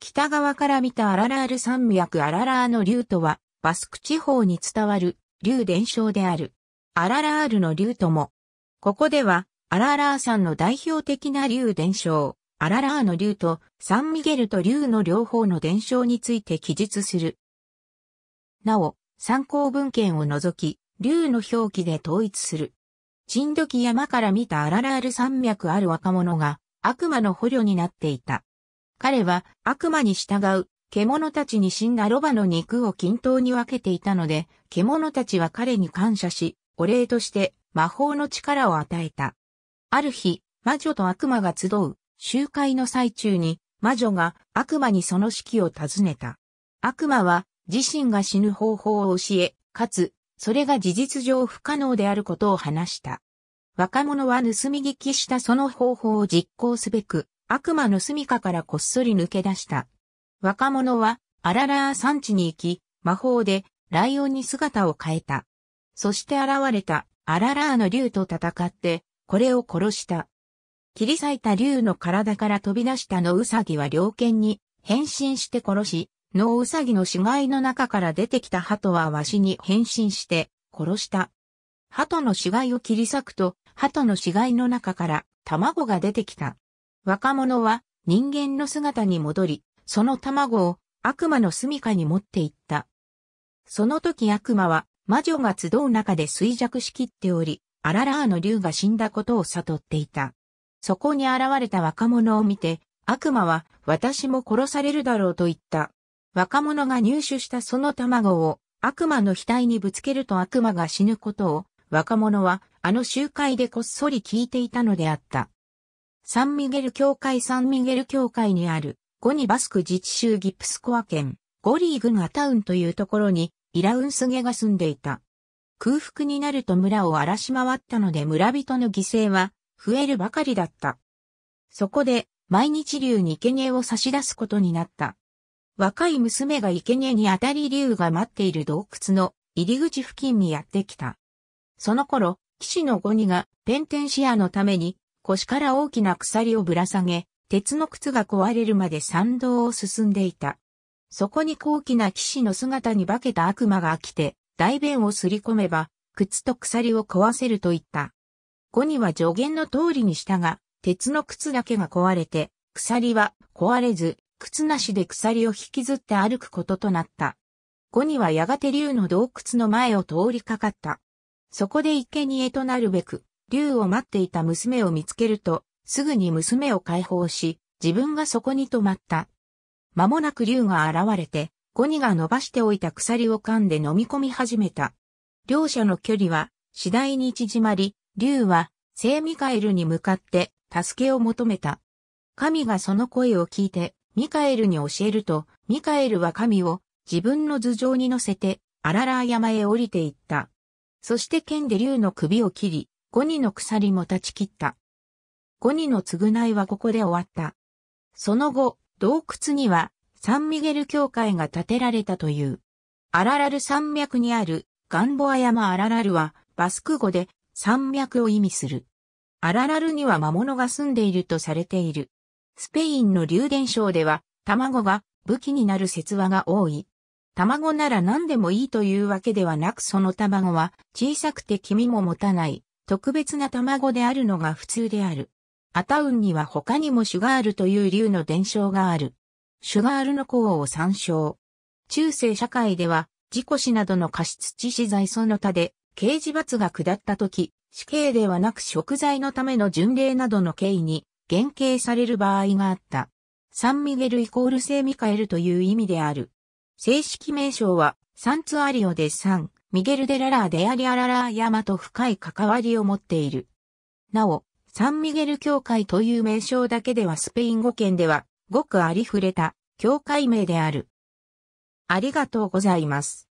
北側から見たアララール山脈アララーの竜とは、バスク地方に伝わる竜伝承である。アララールの竜とも。ここでは、アララー山の代表的な竜伝承、アララーの竜とサンミゲルと竜の両方の伝承について記述する。なお、参考文献を除き、竜の表記で統一する。チンドキ山から見たアララール山脈ある若者が悪魔の捕虜になっていた。彼は悪魔に従う獣たちに死んだロバの肉を均等に分けていたので、獣たちは彼に感謝し、お礼として魔法の力を与えた。ある日、魔女と悪魔が集う集会の最中に、魔女が悪魔にその式を尋ねた。悪魔は自身が死ぬ方法を教え、かつ、それが事実上不可能であることを話した。若者は盗み聞きしたその方法を実行すべく、悪魔の住処からこっそり抜け出した。若者は、アララー山地に行き、魔法で、ライオンに姿を変えた。そして現れた、アララーの竜と戦って、これを殺した。切り裂いた竜の体から飛び出したのウサギは猟犬に変身して殺し、のウサギの死骸の中から出てきた鳩はわしに変身して殺した。鳩の死骸を切り裂くと、鳩の死骸の中から卵が出てきた。若者は人間の姿に戻り、その卵を悪魔の住処に持っていった。その時悪魔は魔女が集う中で衰弱しきっており、アララーの竜が死んだことを悟っていた。そこに現れた若者を見て、悪魔は私も殺されるだろうと言った。若者が入手したその卵を悪魔の額にぶつけると悪魔が死ぬことを若者はあの集会でこっそり聞いていたのであった。サンミゲル教会サンミゲル教会にある、ゴニバスク自治州ギプスコア県、ゴリーグナタウンというところに、イラウンスゲが住んでいた。空腹になると村を荒らし回ったので村人の犠牲は増えるばかりだった。そこで、毎日竜に生贄を差し出すことになった。若い娘が生贄に当たり竜が待っている洞窟の入り口付近にやってきた。その頃、騎士のゴニがペンテンシアのために腰から大きな鎖をぶら下げ、鉄の靴が壊れるまで参道を進んでいた。そこに高貴な騎士の姿に化けた悪魔が来て、大便をすり込めば、靴と鎖を壊せると言った。後には助言の通りにしたが、鉄の靴だけが壊れて、鎖は壊れず、靴なしで鎖を引きずって歩くこととなった。後にはやがて竜の洞窟の前を通りかかった。そこで生贄となるべく、竜を待っていた娘を見つけると、すぐに娘を解放し、自分がそこに止まった。間もなく竜が現れて、ゴニが伸ばしておいた鎖を噛んで飲み込み始めた。両者の距離は次第に縮まり、竜は聖ミカエルに向かって助けを求めた。神がその声を聞いて、ミカエルに教えると、ミカエルは神を自分の頭上に乗せて、アララー山へ降りていった。そして剣で竜の首を切り、五ニの鎖も断ち切った。五ニの償いはここで終わった。その後、洞窟にはサンミゲル教会が建てられたという。アララル山脈にあるガンボア山アララルはバスク語で山脈を意味する。アララルには魔物が住んでいるとされている。スペインの流伝症では卵が武器になる説話が多い。卵なら何でもいいというわけではなくその卵は小さくて黄身も持たない。特別な卵であるのが普通である。アタウンには他にもシュガールという竜の伝承がある。シュガールの項を参照。中世社会では、事故死などの過失致死罪その他で、刑事罰が下った時、死刑ではなく食材のための巡礼などの刑に、減刑される場合があった。サンミゲルイコール聖ミカエルという意味である。正式名称は、サンツアリオでサン、ミゲル・デ・ララー・デ・アリア・ララー山と深い関わりを持っている。なお、サンミゲル教会という名称だけではスペイン語圏ではごくありふれた教会名である。ありがとうございます。